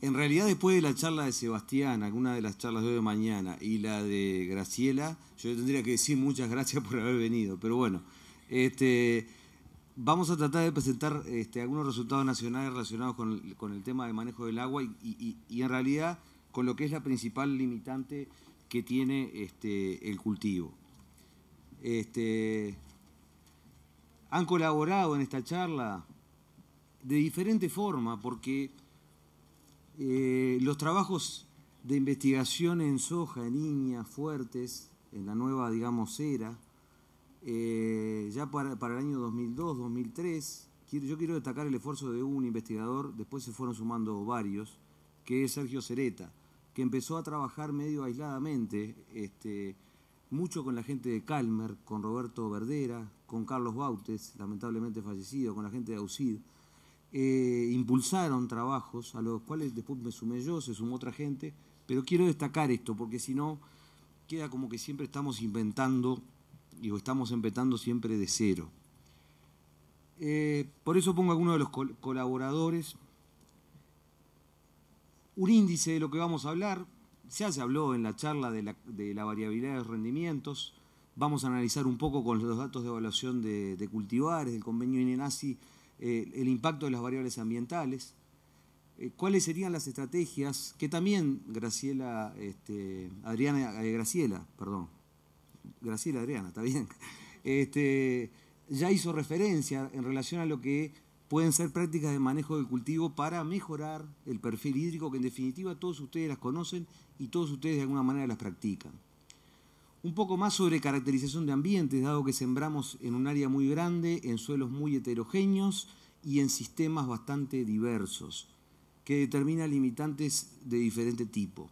En realidad, después de la charla de Sebastián, alguna de las charlas de hoy de mañana y la de Graciela, yo tendría que decir muchas gracias por haber venido. Pero bueno, este, vamos a tratar de presentar este, algunos resultados nacionales relacionados con el, tema de manejo del agua y, en realidad con lo que es la principal limitante que tiene este, el cultivo. Este, han colaborado en esta charla de diferente forma porque eh, los trabajos de investigación en soja, en Iña, Fuertes, en la nueva, digamos, era, eh, ya para, el año 2002, 2003, quiero, yo quiero destacar el esfuerzo de un investigador, después se fueron sumando varios, que es Sergio Cereta, que empezó a trabajar medio aisladamente, este, mucho con la gente de Calmer, con Roberto Verdera, con Carlos Bautes, lamentablemente fallecido, con la gente de Ausid, eh, impulsaron trabajos a los cuales después me sumé yo, se sumó otra gente, pero quiero destacar esto porque si no queda como que siempre estamos inventando y estamos inventando siempre de cero. Eh, por eso pongo a algunos de los colaboradores. Un índice de lo que vamos a hablar, ya se habló en la charla de la, variabilidad de los rendimientos, vamos a analizar un poco con los datos de evaluación de, de cultivares, del convenio INENASI, eh, el impacto de las variables ambientales, eh, cuáles serían las estrategias que también Graciela, este, Adriana, eh, Graciela, perdón, Graciela Adriana, está bien, este, ya hizo referencia en relación a lo que pueden ser prácticas de manejo de cultivo para mejorar el perfil hídrico, que en definitiva todos ustedes las conocen y todos ustedes de alguna manera las practican. Un poco más sobre caracterización de ambientes, dado que sembramos en un área muy grande, en suelos muy heterogéneos y en sistemas bastante diversos, que determina limitantes de diferente tipo.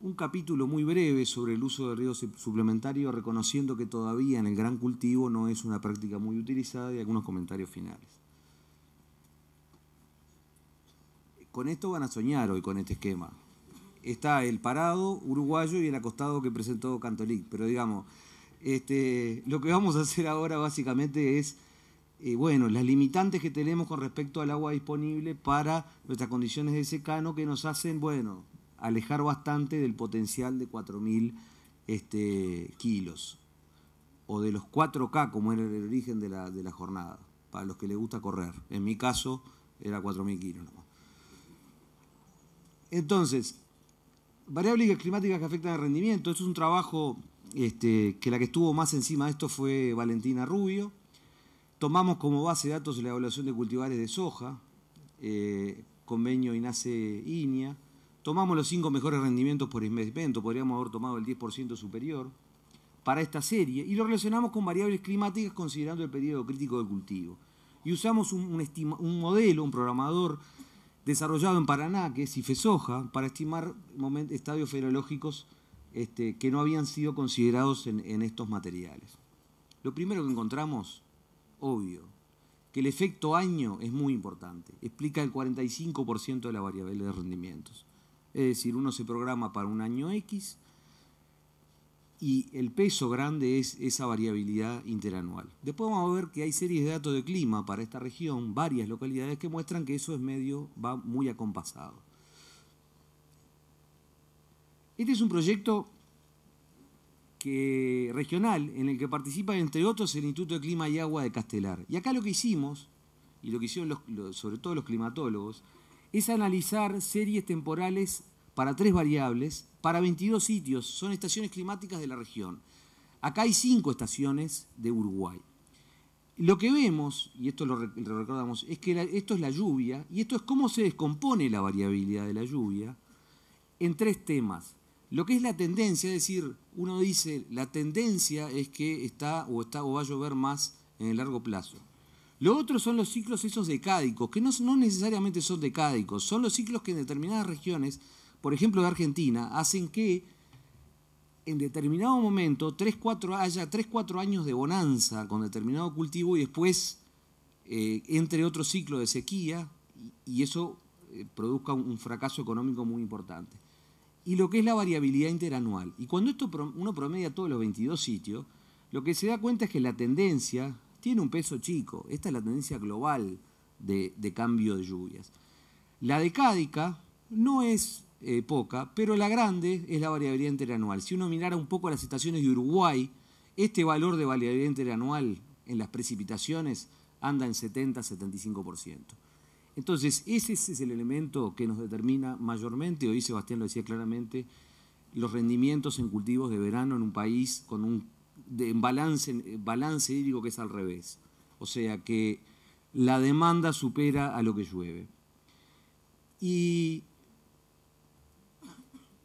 Un capítulo muy breve sobre el uso de ríos suplementarios, reconociendo que todavía en el gran cultivo no es una práctica muy utilizada y algunos comentarios finales. Con esto van a soñar hoy con este esquema está el parado uruguayo y el acostado que presentó Cantolic. Pero digamos, este, lo que vamos a hacer ahora básicamente es, eh, bueno, las limitantes que tenemos con respecto al agua disponible para nuestras condiciones de secano que nos hacen, bueno, alejar bastante del potencial de 4.000 este, kilos o de los 4K, como era el origen de la, de la jornada, para los que les gusta correr. En mi caso, era 4.000 kilos Entonces, variables climáticas que afectan al rendimiento. Esto es un trabajo este, que la que estuvo más encima de esto fue Valentina Rubio. Tomamos como base de datos la evaluación de cultivares de soja, eh, convenio INASE INIA. Tomamos los cinco mejores rendimientos por investimento, podríamos haber tomado el 10% superior para esta serie, y lo relacionamos con variables climáticas considerando el periodo crítico del cultivo. Y usamos un modelo, un programador desarrollado en Paraná, que es IFESOJA, para estimar estadios fenológicos este, que no habían sido considerados en, en estos materiales. Lo primero que encontramos, obvio, que el efecto año es muy importante, explica el 45% de la variable de rendimientos. Es decir, uno se programa para un año X y el peso grande es esa variabilidad interanual. Después vamos a ver que hay series de datos de clima para esta región, varias localidades que muestran que eso es medio, va muy acompasado. Este es un proyecto regional en el que participa, entre otros, el Instituto de Clima y Agua de Castelar. Y acá lo que hicimos, y lo que hicieron sobre todo los climatólogos, es analizar series temporales para tres variables, para 22 sitios. Son estaciones climáticas de la región. Acá hay cinco estaciones de Uruguay. Lo que vemos, y esto lo, recordamos, es que esto es la lluvia, y esto es cómo se descompone la variabilidad de la lluvia en tres temas. Lo que es la tendencia, es decir, uno dice, la tendencia es que está o, está, o va a llover más en el largo plazo. Lo otro son los ciclos esos decádicos, que no, no necesariamente son decádicos, son los ciclos que en determinadas regiones por ejemplo, de Argentina, hacen que en determinado momento haya 3, 4 años de bonanza con determinado cultivo y después eh, entre otro ciclo de sequía y, eso eh, produzca un, fracaso económico muy importante. Y lo que es la variabilidad interanual. Y cuando esto uno promedia todos los 22 sitios, lo que se da cuenta es que la tendencia tiene un peso chico. Esta es la tendencia global de, de cambio de lluvias. La decádica no es eh, poca, pero la grande es la variabilidad interanual. Si uno mirara un poco las estaciones de Uruguay, este valor de variabilidad interanual en las precipitaciones anda en 70-75%. Entonces, ese es el elemento que nos determina mayormente, hoy Sebastián lo decía claramente, los rendimientos en cultivos de verano en un país con un balance hídrico que es al revés. O sea que la demanda supera a lo que llueve. Y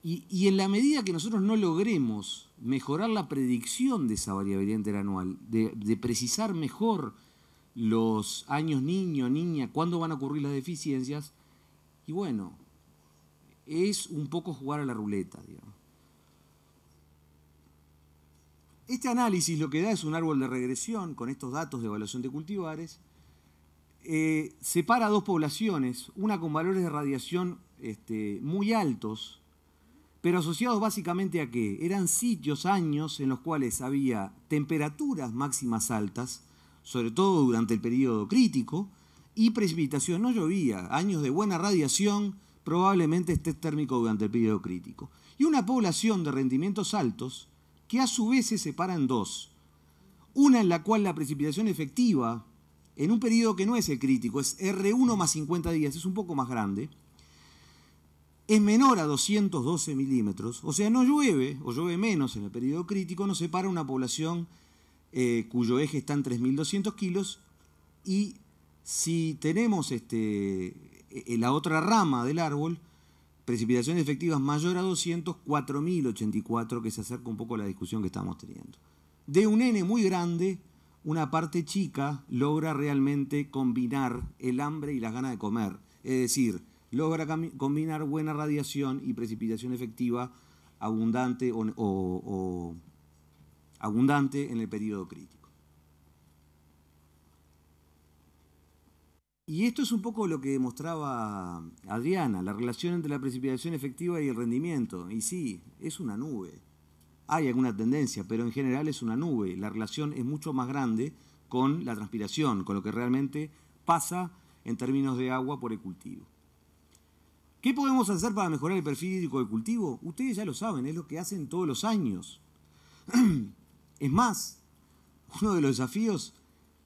y, en la medida que nosotros no logremos mejorar la predicción de esa variabilidad interanual, de, precisar mejor los años niño, niña, cuándo van a ocurrir las deficiencias, y bueno, es un poco jugar a la ruleta. Este análisis lo que da es un árbol de regresión con estos datos de evaluación de cultivares. Eh, separa dos poblaciones, una con valores de radiación este, muy altos, pero asociados básicamente a qué? Eran sitios, años en los cuales había temperaturas máximas altas, sobre todo durante el periodo crítico, y precipitación, no llovía, años de buena radiación, probablemente estés térmico durante el periodo crítico. Y una población de rendimientos altos que a su vez se separa en dos. Una en la cual la precipitación efectiva, en un periodo que no es el crítico, es R1 más 50 días, es un poco más grande, es menor a 212 milímetros, o sea, no llueve o llueve menos en el periodo crítico, No separa una población eh, cuyo eje está en 3.200 kilos y si tenemos este, e-, la otra rama del árbol, precipitaciones efectivas mayor a 200, 4.084, que se acerca un poco a la discusión que estamos teniendo. De un N muy grande, una parte chica logra realmente combinar el hambre y las ganas de comer. Es decir, logra combinar buena radiación y precipitación efectiva abundante, o, abundante en el periodo crítico. Y esto es un poco lo que demostraba Adriana, la relación entre la precipitación efectiva y el rendimiento. Y sí, es una nube. Hay alguna tendencia, pero en general es una nube. La relación es mucho más grande con la transpiración, con lo que realmente pasa en términos de agua por el cultivo. ¿Qué podemos hacer para mejorar el perfil hídrico de cultivo? Ustedes ya lo saben, es lo que hacen todos los años. Es más, uno de los desafíos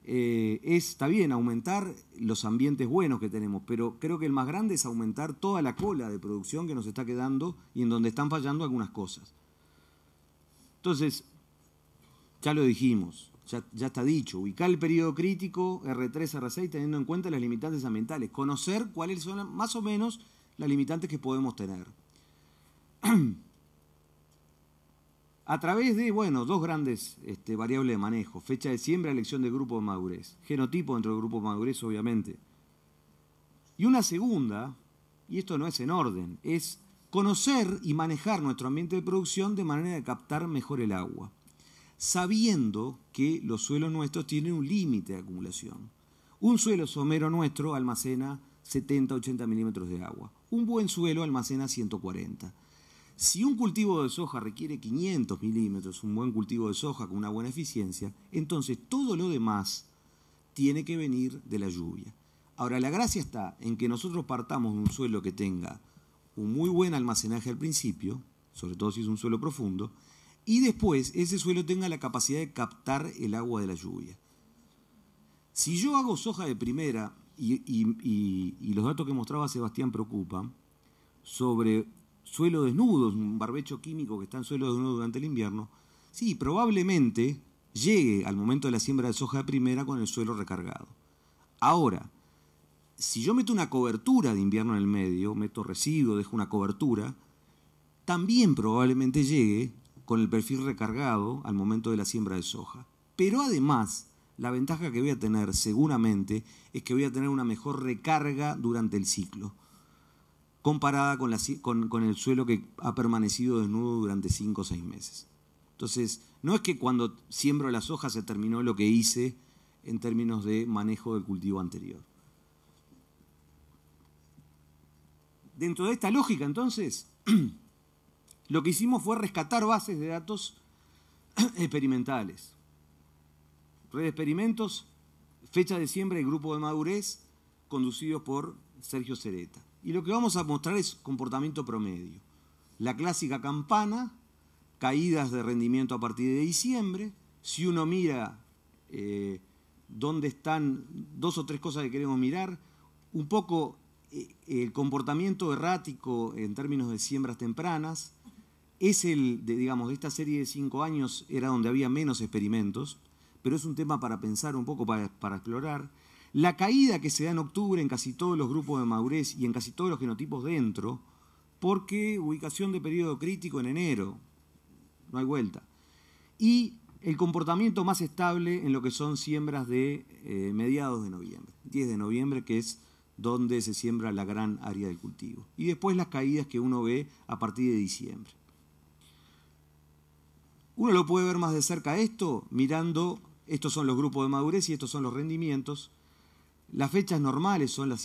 eh, es, está bien, aumentar los ambientes buenos que tenemos, pero creo que el más grande es aumentar toda la cola de producción que nos está quedando y en donde están fallando algunas cosas. Entonces, ya lo dijimos, ya, está dicho, ubicar el periodo crítico R3, R6, teniendo en cuenta las limitantes ambientales, conocer cuáles son más o menos las limitantes que podemos tener. A través de, bueno, dos grandes este, variables de manejo, fecha de siembra, elección de grupo de madurez, genotipo dentro del grupo de madurez, obviamente. Y una segunda, y esto no es en orden, es conocer y manejar nuestro ambiente de producción de manera de captar mejor el agua, sabiendo que los suelos nuestros tienen un límite de acumulación. Un suelo somero nuestro almacena 70-80 milímetros de agua. Un buen suelo almacena 140. Si un cultivo de soja requiere 500 milímetros, un buen cultivo de soja con una buena eficiencia, entonces todo lo demás tiene que venir de la lluvia. Ahora, la gracia está en que nosotros partamos de un suelo que tenga un muy buen almacenaje al principio, sobre todo si es un suelo profundo, y después ese suelo tenga la capacidad de captar el agua de la lluvia. Si yo hago soja de primera y, los datos que mostraba Sebastián preocupan sobre suelo desnudo, un barbecho químico que está en suelo desnudo durante el invierno, sí, probablemente llegue al momento de la siembra de soja de primera con el suelo recargado. Ahora, si yo meto una cobertura de invierno en el medio, meto residuo, dejo una cobertura, también probablemente llegue con el perfil recargado al momento de la siembra de soja. Pero además, la ventaja que voy a tener seguramente es que voy a tener una mejor recarga durante el ciclo, comparada con, el suelo que ha permanecido desnudo durante 5 o 6 meses. Entonces, no es que cuando siembro las hojas se terminó lo que hice en términos de manejo del cultivo anterior. Dentro de esta lógica, entonces, lo que hicimos fue rescatar bases de datos experimentales Red de Experimentos, fecha de siembra y grupo de madurez, conducido por Sergio Cereta. Y lo que vamos a mostrar es comportamiento promedio. La clásica campana, caídas de rendimiento a partir de diciembre. Si uno mira eh, dónde están dos o tres cosas que queremos mirar, un poco eh, el comportamiento errático en términos de siembras tempranas, es el, de, digamos, de esta serie de cinco años era donde había menos experimentos, pero es un tema para pensar un poco, para, explorar. La caída que se da en octubre en casi todos los grupos de madurez y en casi todos los genotipos dentro, porque ubicación de periodo crítico en enero, no hay vuelta. Y el comportamiento más estable en lo que son siembras de eh, mediados de noviembre, 10 de noviembre, que es donde se siembra la gran área del cultivo. Y después las caídas que uno ve a partir de diciembre. Uno lo puede ver más de cerca esto mirando estos son los grupos de madurez y estos son los rendimientos. Las fechas normales son las,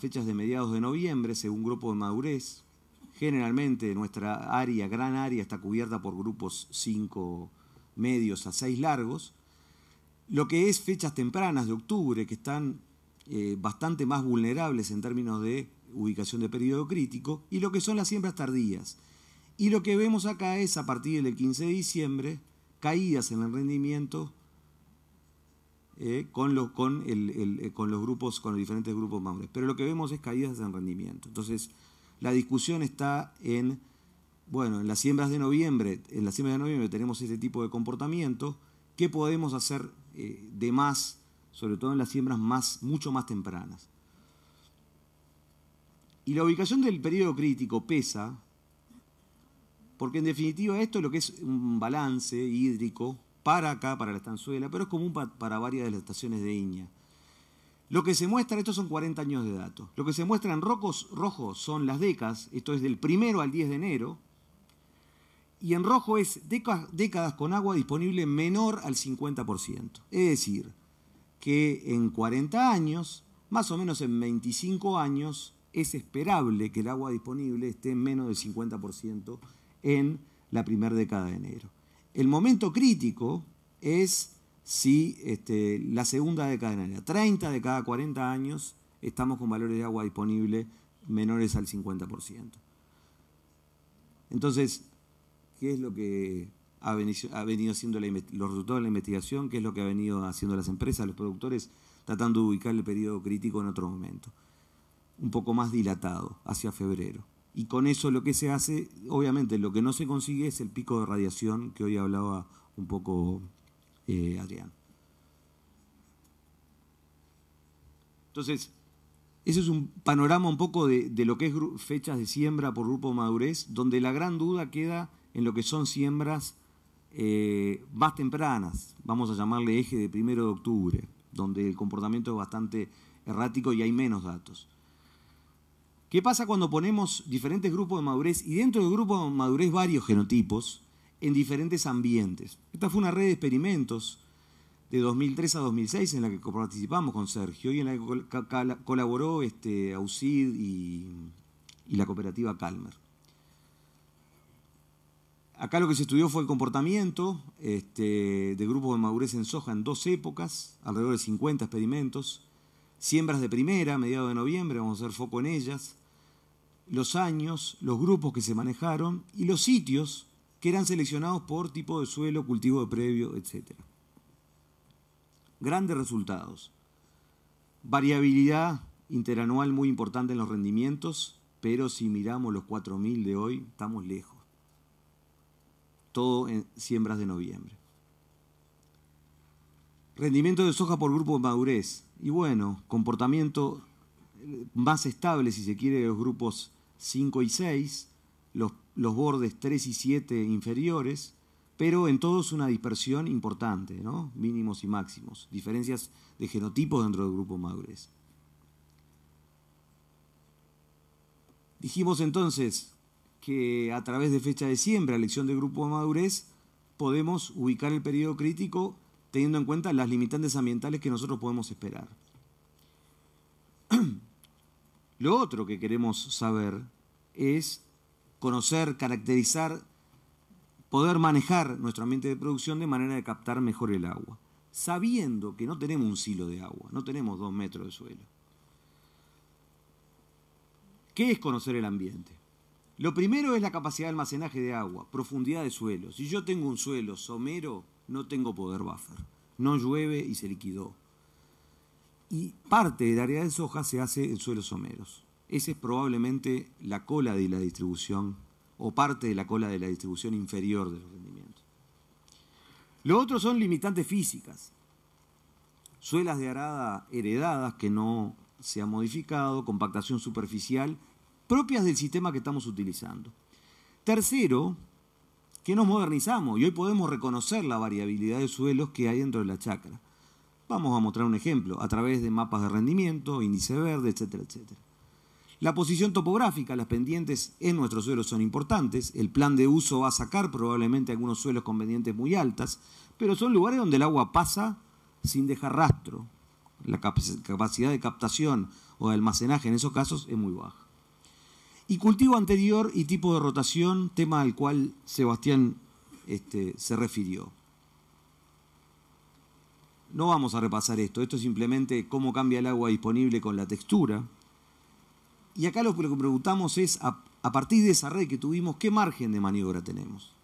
fechas de mediados de noviembre, según grupo de madurez. Generalmente nuestra área, gran área, está cubierta por grupos 5 medios a 6 largos. Lo que es fechas tempranas de octubre, que están eh, bastante más vulnerables en términos de ubicación de periodo crítico, y lo que son las siembras tardías. Y lo que vemos acá es a partir del 15 de diciembre, caídas en el rendimiento eh, eh, con, los grupos, con los diferentes grupos maures. Pero lo que vemos es caídas en rendimiento. Entonces, la discusión está en, bueno, en las siembras de noviembre, en las siembras de noviembre tenemos este tipo de comportamiento. ¿Qué podemos hacer eh, de más, sobre todo en las siembras mucho más tempranas? Y la ubicación del periodo crítico pesa, porque en definitiva esto es lo que es un balance hídrico para acá, para la estanzuela, pero es común para varias de las estaciones de Iña. Lo que se muestra, estos son 40 años de datos, lo que se muestra en rojos, rojo son las décadas, esto es del primero al 10 de enero, y en rojo es décadas con agua disponible menor al 50%. Es decir, que en 40 años, más o menos en 25 años, es esperable que el agua disponible esté en menos del 50% en la primera década de enero. El momento crítico es si este, la segunda década en 30 de cada 40 años, estamos con valores de agua disponible menores al 50%. Entonces, ¿qué es lo que ha venido, ha haciendo los resultados de la investigación? ¿Qué es lo que ha venido haciendo las empresas, los productores, tratando de ubicar el periodo crítico en otro momento? Un poco más dilatado, hacia febrero. Y con eso lo que se hace, obviamente lo que no se consigue es el pico de radiación que hoy hablaba un poco eh, Adrián. Entonces, ese es un panorama un poco de, lo que es fechas de siembra por grupo madurez, donde la gran duda queda en lo que son siembras eh, más tempranas, vamos a llamarle eje de primero de octubre, donde el comportamiento es bastante errático y hay menos datos. ¿Qué pasa cuando ponemos diferentes grupos de madurez y dentro del grupo de madurez varios genotipos en diferentes ambientes? Esta fue una red de experimentos de 2003 a 2006 en la que participamos con Sergio y en la que colaboró este, AUSID y, la cooperativa Calmer. Acá lo que se estudió fue el comportamiento este, de grupos de madurez en soja en dos épocas, alrededor de 50 experimentos. Siembras de primera, mediados de noviembre, vamos a hacer foco en ellas los años, los grupos que se manejaron y los sitios que eran seleccionados por tipo de suelo, cultivo de previo, etc. Grandes resultados. Variabilidad interanual muy importante en los rendimientos, pero si miramos los 4.000 de hoy, estamos lejos. Todo en siembras de noviembre. Rendimiento de soja por grupo de madurez. Y bueno, comportamiento más estable, si se quiere, de los grupos 5 y 6, los, bordes 3 y 7 inferiores, pero en todos una dispersión importante, ¿no? mínimos y máximos, diferencias de genotipos dentro del grupo madurez. Dijimos entonces que a través de fecha de siembra, elección del grupo madurez, podemos ubicar el periodo crítico teniendo en cuenta las limitantes ambientales que nosotros podemos esperar. Lo otro que queremos saber es conocer, caracterizar, poder manejar nuestro ambiente de producción de manera de captar mejor el agua, sabiendo que no tenemos un silo de agua, no tenemos dos metros de suelo. ¿Qué es conocer el ambiente? Lo primero es la capacidad de almacenaje de agua, profundidad de suelo. Si yo tengo un suelo somero, no tengo poder buffer. No llueve y se liquidó y parte del área de soja se hace en suelos someros. Esa es probablemente la cola de la distribución o parte de la cola de la distribución inferior de los rendimientos. Lo otro son limitantes físicas. Suelas de arada heredadas que no se han modificado, compactación superficial, propias del sistema que estamos utilizando. Tercero, que nos modernizamos y hoy podemos reconocer la variabilidad de suelos que hay dentro de la chacra. Vamos a mostrar un ejemplo a través de mapas de rendimiento, índice verde, etcétera, etcétera. La posición topográfica, las pendientes en nuestros suelos son importantes. El plan de uso va a sacar probablemente algunos suelos con pendientes muy altas, pero son lugares donde el agua pasa sin dejar rastro. La capacidad de captación o de almacenaje en esos casos es muy baja. Y cultivo anterior y tipo de rotación, tema al cual Sebastián este, se refirió. No vamos a repasar esto, esto es simplemente cómo cambia el agua disponible con la textura. Y acá lo que preguntamos es, a, partir de esa red que tuvimos, ¿qué margen de maniobra tenemos?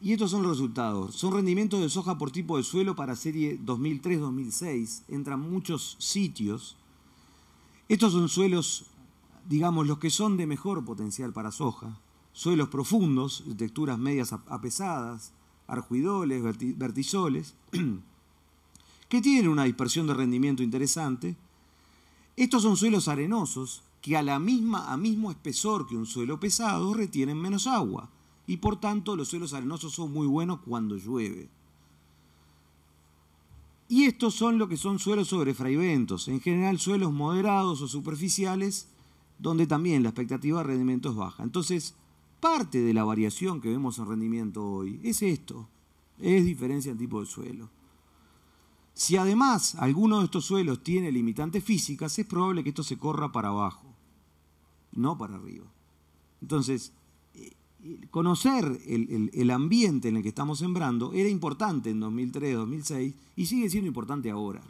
Y estos son los resultados. Son rendimientos de soja por tipo de suelo para serie 2003-2006. Entran muchos sitios. Estos son suelos, digamos, los que son de mejor potencial para soja. Suelos profundos, texturas medias a pesadas arjuidoles, vertisoles, que tienen una dispersión de rendimiento interesante. Estos son suelos arenosos que a la misma a mismo espesor que un suelo pesado retienen menos agua y por tanto los suelos arenosos son muy buenos cuando llueve. Y estos son lo que son suelos sobre fraiventos, en general suelos moderados o superficiales, donde también la expectativa de rendimiento es baja. Entonces, parte de la variación que vemos en rendimiento hoy es esto, es diferencia en tipo de suelo. Si además alguno de estos suelos tiene limitantes físicas, es probable que esto se corra para abajo, no para arriba. Entonces, eh, conocer el, el, ambiente en el que estamos sembrando era importante en 2003, 2006 y sigue siendo importante ahora.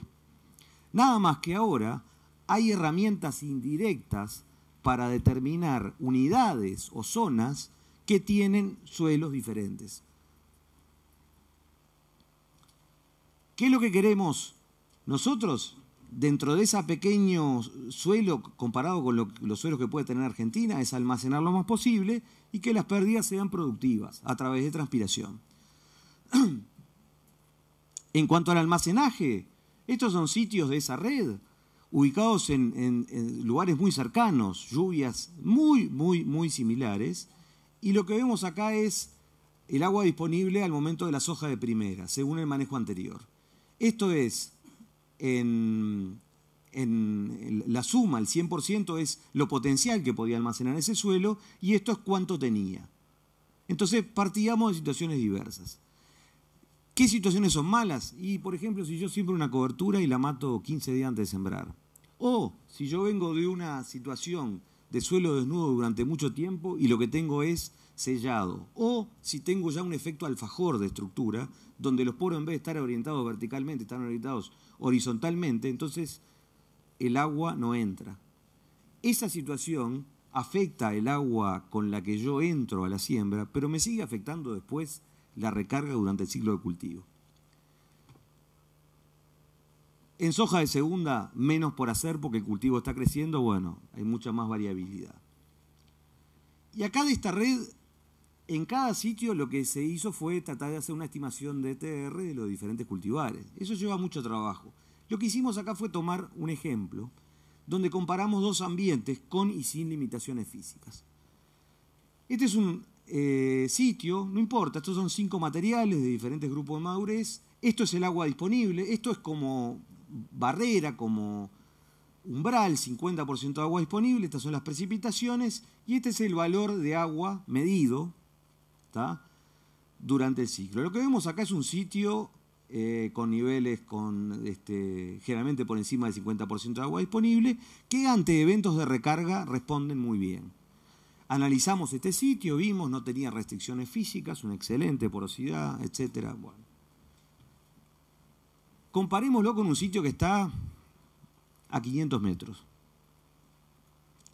Nada más que ahora hay herramientas indirectas para determinar unidades o zonas que tienen suelos diferentes. ¿Qué es lo que queremos nosotros dentro de ese pequeño suelo comparado con los suelos que puede tener Argentina? Es almacenar lo más posible y que las pérdidas sean productivas a través de transpiración. en cuanto al almacenaje, estos son sitios de esa red ubicados en, lugares muy cercanos, lluvias muy, muy, muy similares. Y lo que vemos acá es el agua disponible al momento de la soja de primera, según el manejo anterior. Esto es, en, en la suma, el 100% es lo potencial que podía almacenar ese suelo y esto es cuánto tenía. Entonces partíamos de situaciones diversas. ¿Qué situaciones son malas? Y por ejemplo, si yo siembro una cobertura y la mato 15 días antes de sembrar. O si yo vengo de una situación de suelo desnudo durante mucho tiempo y lo que tengo es sellado. O si tengo ya un efecto alfajor de estructura, donde los poros en vez de estar orientados verticalmente, están orientados horizontalmente, entonces el agua no entra. Esa situación afecta el agua con la que yo entro a la siembra, pero me sigue afectando después la recarga durante el ciclo de cultivo. En soja de segunda, menos por hacer porque el cultivo está creciendo, bueno, hay mucha más variabilidad. Y acá de esta red, en cada sitio lo que se hizo fue tratar de hacer una estimación de ETR de los diferentes cultivares. Eso lleva mucho trabajo. Lo que hicimos acá fue tomar un ejemplo donde comparamos dos ambientes con y sin limitaciones físicas. Este es un eh, sitio, no importa, estos son cinco materiales de diferentes grupos de madurez. Esto es el agua disponible, esto es como barrera, como umbral, 50% de agua disponible, estas son las precipitaciones y este es el valor de agua medido durante el ciclo. Lo que vemos acá es un sitio eh, con niveles con, este, generalmente por encima del 50% de agua disponible, que ante eventos de recarga responden muy bien. Analizamos este sitio, vimos, no tenía restricciones físicas, una excelente porosidad, etc. Bueno. Comparémoslo con un sitio que está a 500 metros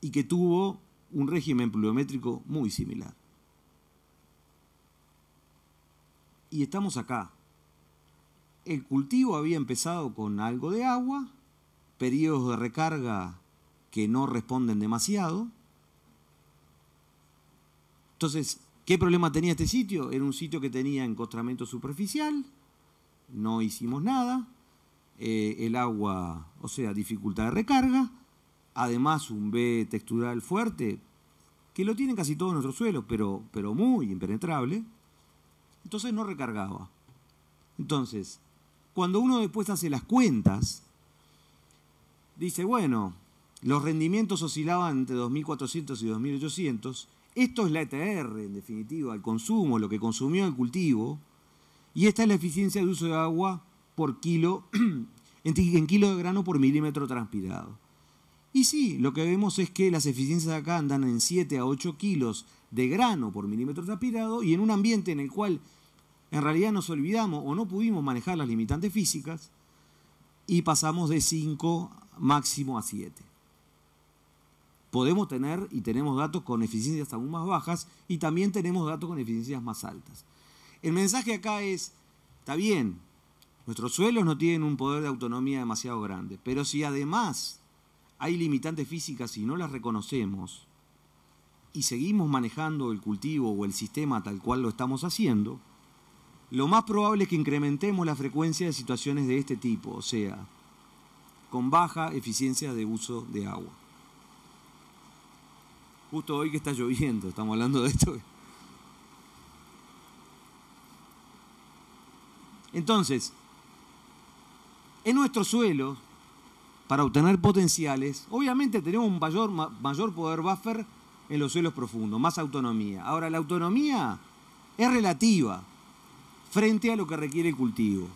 y que tuvo un régimen pluviométrico muy similar. Y estamos acá. El cultivo había empezado con algo de agua, periodos de recarga que no responden demasiado. Entonces, ¿qué problema tenía este sitio? Era un sitio que tenía encostramiento superficial, no hicimos nada, eh, el agua, o sea, dificultad de recarga, además un B textural fuerte, que lo tienen casi todos nuestros suelos, pero, pero muy impenetrable, entonces no recargaba. Entonces, cuando uno después hace las cuentas, dice, bueno, los rendimientos oscilaban entre 2.400 y 2.800, esto es la ETR, en definitiva, el consumo, lo que consumió el cultivo, y esta es la eficiencia de uso de agua por kilo, en kilo de grano por milímetro transpirado. Y sí, lo que vemos es que las eficiencias acá andan en 7 a 8 kilos de grano por milímetro transpirado y en un ambiente en el cual en realidad nos olvidamos o no pudimos manejar las limitantes físicas y pasamos de 5 máximo a 7. Podemos tener y tenemos datos con eficiencias aún más bajas y también tenemos datos con eficiencias más altas. El mensaje acá es, está bien, nuestros suelos no tienen un poder de autonomía demasiado grande, pero si además hay limitantes físicas y no las reconocemos y seguimos manejando el cultivo o el sistema tal cual lo estamos haciendo, lo más probable es que incrementemos la frecuencia de situaciones de este tipo, o sea, con baja eficiencia de uso de agua. Justo hoy que está lloviendo, estamos hablando de esto. Entonces, en nuestro suelo, para obtener potenciales, obviamente tenemos un mayor, mayor poder buffer en los suelos profundos, más autonomía. Ahora, la autonomía es relativa frente a lo que requiere el cultivo.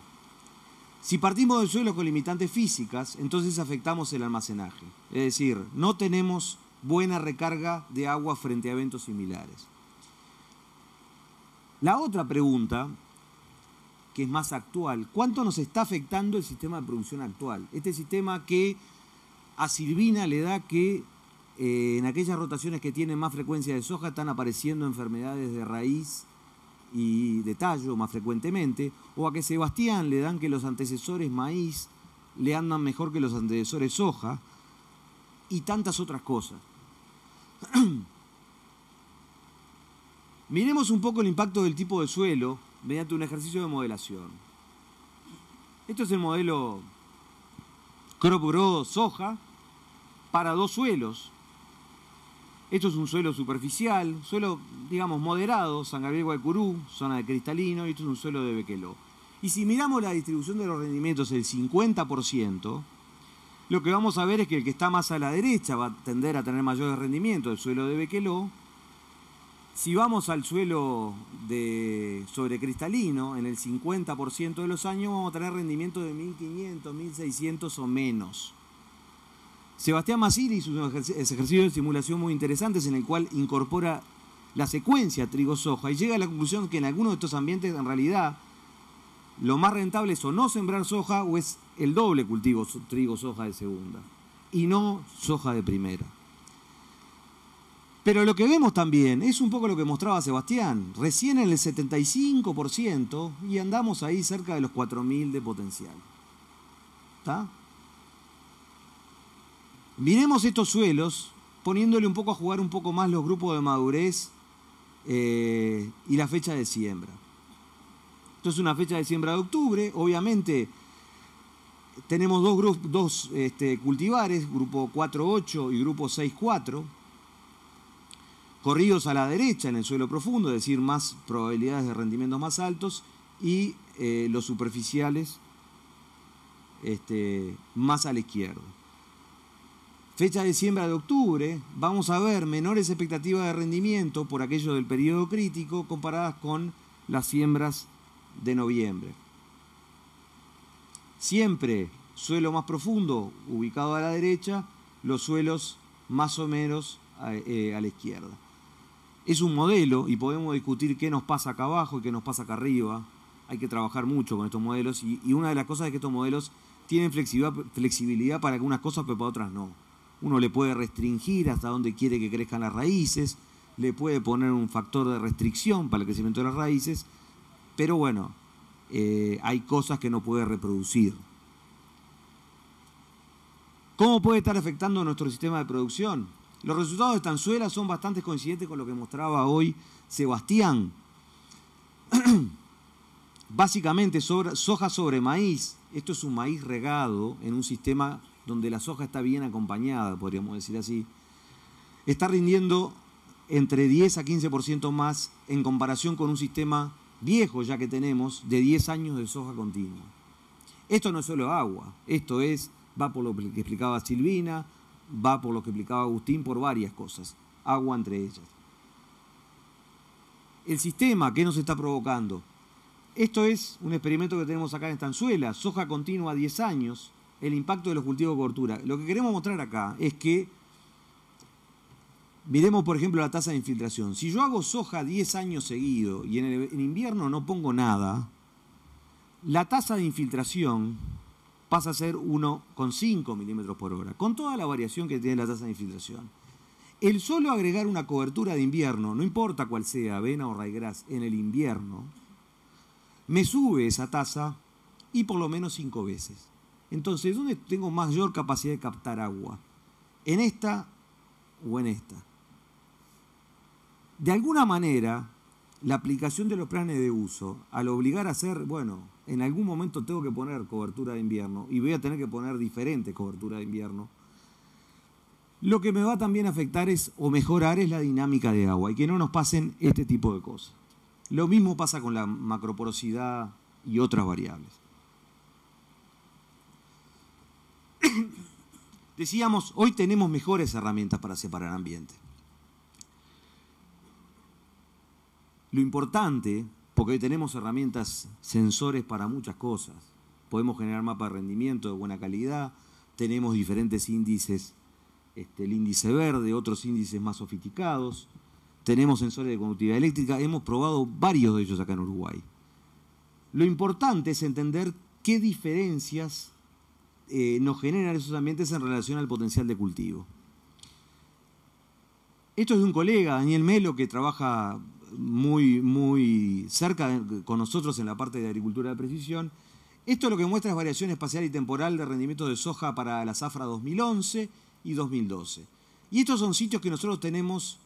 Si partimos de suelos con limitantes físicas, entonces afectamos el almacenaje. Es decir, no tenemos buena recarga de agua frente a eventos similares. La otra pregunta que es más actual. ¿Cuánto nos está afectando el sistema de producción actual? Este sistema que a Silvina le da que eh, en aquellas rotaciones que tienen más frecuencia de soja están apareciendo enfermedades de raíz y de tallo más frecuentemente, o a que Sebastián le dan que los antecesores maíz le andan mejor que los antecesores soja, y tantas otras cosas. Miremos un poco el impacto del tipo de suelo mediante un ejercicio de modelación. Esto es el modelo crop soja para dos suelos. Esto es un suelo superficial, suelo, digamos, moderado, San Gabriel Guaycurú, zona de cristalino, y esto es un suelo de Bequeló. Y si miramos la distribución de los rendimientos, el 50%, lo que vamos a ver es que el que está más a la derecha va a tender a tener mayores rendimientos, el suelo de Bequeló, si vamos al suelo de sobrecristalino, en el 50% de los años vamos a tener rendimiento de 1500, 1600 o menos. Sebastián Massili hizo un ejercicio de simulación muy interesantes en el cual incorpora la secuencia trigo-soja y llega a la conclusión que en algunos de estos ambientes en realidad lo más rentable es o no sembrar soja o es el doble cultivo trigo-soja de segunda y no soja de primera. Pero lo que vemos también es un poco lo que mostraba Sebastián, recién en el 75% y andamos ahí cerca de los 4.000 de potencial. ¿Está? Miremos estos suelos, poniéndole un poco a jugar un poco más los grupos de madurez eh, y la fecha de siembra. Esto es una fecha de siembra de octubre, obviamente tenemos dos, este, cultivares, grupo 4.8 y grupo 6.4 corridos a la derecha en el suelo profundo, es decir, más probabilidades de rendimientos más altos, y eh, los superficiales este, más a la izquierda. Fecha de siembra de octubre, vamos a ver menores expectativas de rendimiento por aquello del periodo crítico comparadas con las siembras de noviembre. Siempre suelo más profundo ubicado a la derecha, los suelos más o menos a eh, la izquierda es un modelo y podemos discutir qué nos pasa acá abajo y qué nos pasa acá arriba. Hay que trabajar mucho con estos modelos y, una de las cosas es que estos modelos tienen flexibilidad, para algunas cosas pero para otras no. Uno le puede restringir hasta donde quiere que crezcan las raíces, le puede poner un factor de restricción para el crecimiento de las raíces, pero bueno, eh, hay cosas que no puede reproducir. ¿Cómo puede estar afectando nuestro sistema de producción? Los resultados de Tanzuela son bastante coincidentes con lo que mostraba hoy Sebastián. Básicamente, soja sobre maíz. Esto es un maíz regado en un sistema donde la soja está bien acompañada, podríamos decir así. Está rindiendo entre 10 a 15% más en comparación con un sistema viejo ya que tenemos de 10 años de soja continua. Esto no es solo agua, esto es, va por lo que explicaba Silvina, va por lo que explicaba Agustín, por varias cosas, agua entre ellas. El sistema, ¿qué nos está provocando? Esto es un experimento que tenemos acá en Estanzuela, soja continua 10 años, el impacto de los cultivos de cobertura. Lo que queremos mostrar acá es que, miremos por ejemplo la tasa de infiltración. Si yo hago soja 10 años seguido y en, en invierno no pongo nada, la tasa de infiltración pasa a ser 1,5 milímetros por hora, con toda la variación que tiene la tasa de infiltración. El solo agregar una cobertura de invierno, no importa cuál sea, avena o raigras, en el invierno, me sube esa tasa y por lo menos cinco veces. Entonces, ¿dónde tengo mayor capacidad de captar agua? ¿En esta o en esta? De alguna manera, la aplicación de los planes de uso, al obligar a hacer, bueno, en algún momento tengo que poner cobertura de invierno y voy a tener que poner diferente cobertura de invierno, lo que me va también a afectar es o mejorar es la dinámica de agua y que no nos pasen este tipo de cosas. Lo mismo pasa con la macroporosidad y otras variables. Decíamos, hoy tenemos mejores herramientas para separar ambiente. Lo importante, porque hoy tenemos herramientas, sensores para muchas cosas. Podemos generar mapas de rendimiento de buena calidad, tenemos diferentes índices, este, el índice verde, otros índices más sofisticados, tenemos sensores de conductividad eléctrica, hemos probado varios de ellos acá en Uruguay. Lo importante es entender qué diferencias eh, nos generan esos ambientes en relación al potencial de cultivo. Esto es de un colega, Daniel Melo, que trabaja muy, muy cerca con nosotros en la parte de agricultura de precisión. Esto lo que muestra es variación espacial y temporal de rendimiento de soja para la zafra 2011 y 2012. Y estos son sitios que nosotros tenemos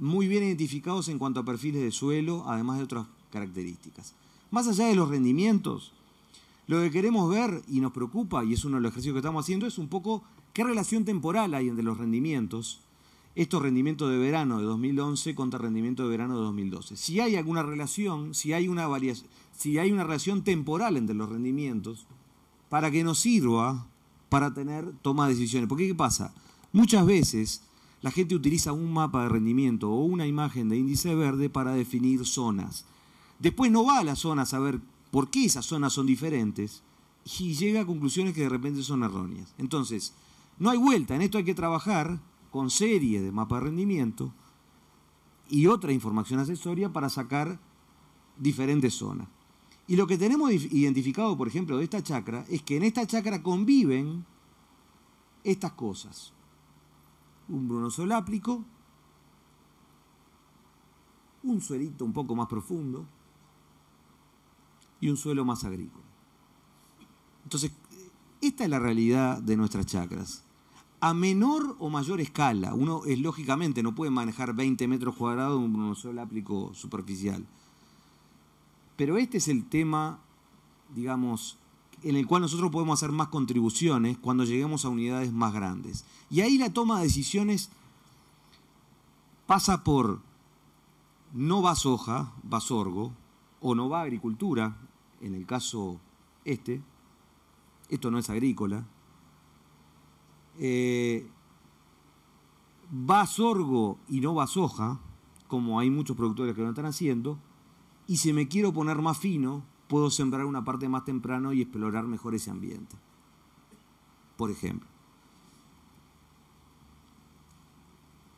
muy bien identificados en cuanto a perfiles de suelo, además de otras características. Más allá de los rendimientos, lo que queremos ver y nos preocupa, y es uno de los ejercicios que estamos haciendo, es un poco qué relación temporal hay entre los rendimientos estos rendimientos de verano de 2011 contra rendimiento de verano de 2012. Si hay alguna relación, si hay una, variación, si hay una relación temporal entre los rendimientos, para que nos sirva para tener toma de decisiones. Porque ¿qué pasa? Muchas veces la gente utiliza un mapa de rendimiento o una imagen de índice verde para definir zonas. Después no va a las zonas a ver por qué esas zonas son diferentes y llega a conclusiones que de repente son erróneas. Entonces, no hay vuelta, en esto hay que trabajar con serie de mapas de rendimiento y otra información accesoria para sacar diferentes zonas. Y lo que tenemos identificado, por ejemplo, de esta chacra es que en esta chacra conviven estas cosas. Un bruno soláplico, un suelito un poco más profundo y un suelo más agrícola. Entonces, esta es la realidad de nuestras chacras a menor o mayor escala. Uno es lógicamente no puede manejar 20 metros cuadrados en un áplico superficial. Pero este es el tema, digamos, en el cual nosotros podemos hacer más contribuciones cuando lleguemos a unidades más grandes. Y ahí la toma de decisiones pasa por no va soja, va sorgo, o no va agricultura, en el caso este, esto no es agrícola, eh, va sorgo y no va soja, como hay muchos productores que lo están haciendo, y si me quiero poner más fino, puedo sembrar una parte más temprano y explorar mejor ese ambiente, por ejemplo.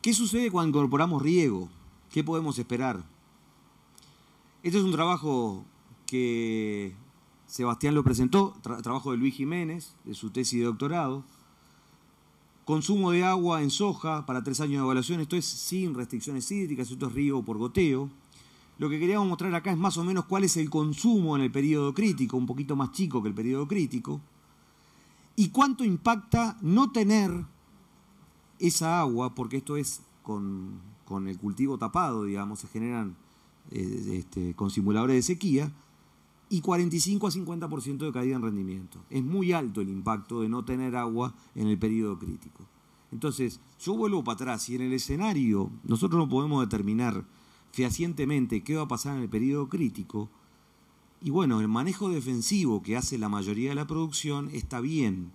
¿Qué sucede cuando incorporamos riego? ¿Qué podemos esperar? Este es un trabajo que Sebastián lo presentó, trabajo de Luis Jiménez, de su tesis de doctorado, Consumo de agua en soja para tres años de evaluación, esto es sin restricciones hídricas, esto es riego por goteo. Lo que queríamos mostrar acá es más o menos cuál es el consumo en el periodo crítico, un poquito más chico que el periodo crítico, y cuánto impacta no tener esa agua, porque esto es con, el cultivo tapado, digamos, se generan eh, este, con simuladores de sequía, y 45 a 50% de caída en rendimiento. Es muy alto el impacto de no tener agua en el periodo crítico. Entonces, yo vuelvo para atrás y en el escenario nosotros no podemos determinar fehacientemente qué va a pasar en el periodo crítico. Y bueno, el manejo defensivo que hace la mayoría de la producción está bien,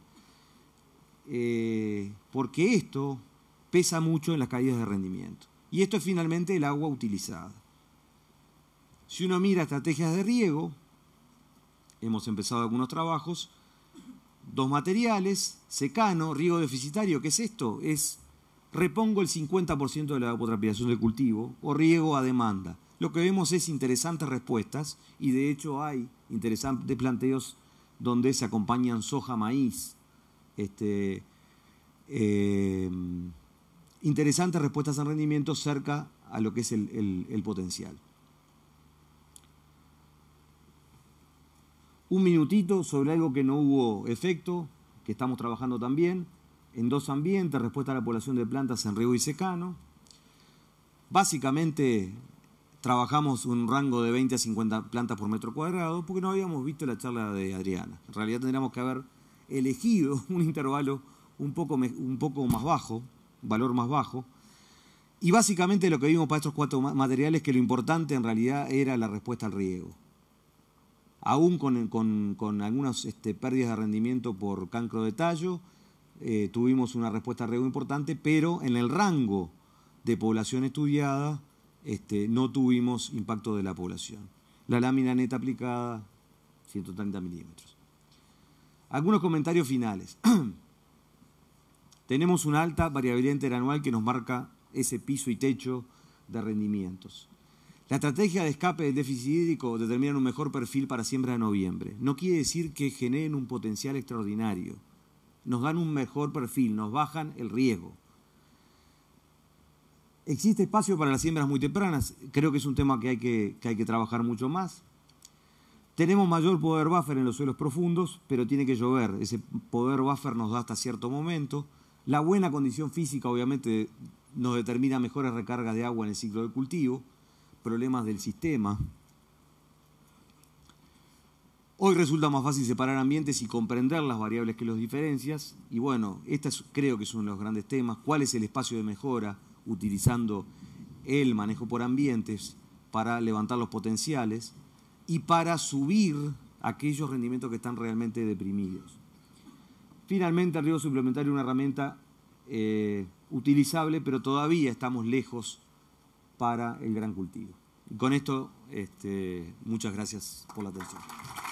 eh, porque esto pesa mucho en las caídas de rendimiento. Y esto es finalmente el agua utilizada. Si uno mira estrategias de riego, hemos empezado algunos trabajos, dos materiales, secano, riego deficitario, ¿qué es esto? Es repongo el 50% de la evapotranspiración del cultivo o riego a demanda. Lo que vemos es interesantes respuestas y de hecho hay interesantes planteos donde se acompañan soja, maíz. Este, eh, interesantes respuestas en rendimiento cerca a lo que es el potencial. un minutito sobre algo que no hubo efecto, que estamos trabajando también, en dos ambientes, respuesta a la población de plantas en riego y secano. Básicamente trabajamos un rango de 20 a 50 plantas por metro cuadrado, porque no habíamos visto la charla de Adriana. En realidad tendríamos que haber elegido un intervalo un poco, un poco más bajo, valor más bajo. Y básicamente lo que vimos para estos cuatro materiales que lo importante en realidad era la respuesta al riego aún con, algunas este, pérdidas de rendimiento por cancro de tallo, eh, tuvimos una respuesta a riesgo importante, pero en el rango de población estudiada este, no tuvimos impacto de la población. La lámina neta aplicada, 130 milímetros. Algunos comentarios finales. Tenemos una alta variabilidad interanual que nos marca ese piso y techo de rendimientos. La estrategia de escape del déficit hídrico determina un mejor perfil para siembra de noviembre. No quiere decir que generen un potencial extraordinario. Nos dan un mejor perfil, nos bajan el riesgo. Existe espacio para las siembras muy tempranas. Creo que es un tema que hay que, que hay que trabajar mucho más. Tenemos mayor poder buffer en los suelos profundos, pero tiene que llover. Ese poder buffer nos da hasta cierto momento. La buena condición física obviamente nos determina mejores recargas de agua en el ciclo de cultivo problemas del sistema. Hoy resulta más fácil separar ambientes y comprender las variables que los diferencias. Y bueno, este creo que es uno de los grandes temas. ¿Cuál es el espacio de mejora utilizando el manejo por ambientes para levantar los potenciales y para subir aquellos rendimientos que están realmente deprimidos? Finalmente, arriba suplementario, una herramienta eh, utilizable, pero todavía estamos lejos para el gran cultivo. con esto, este, muchas gracias por la atención.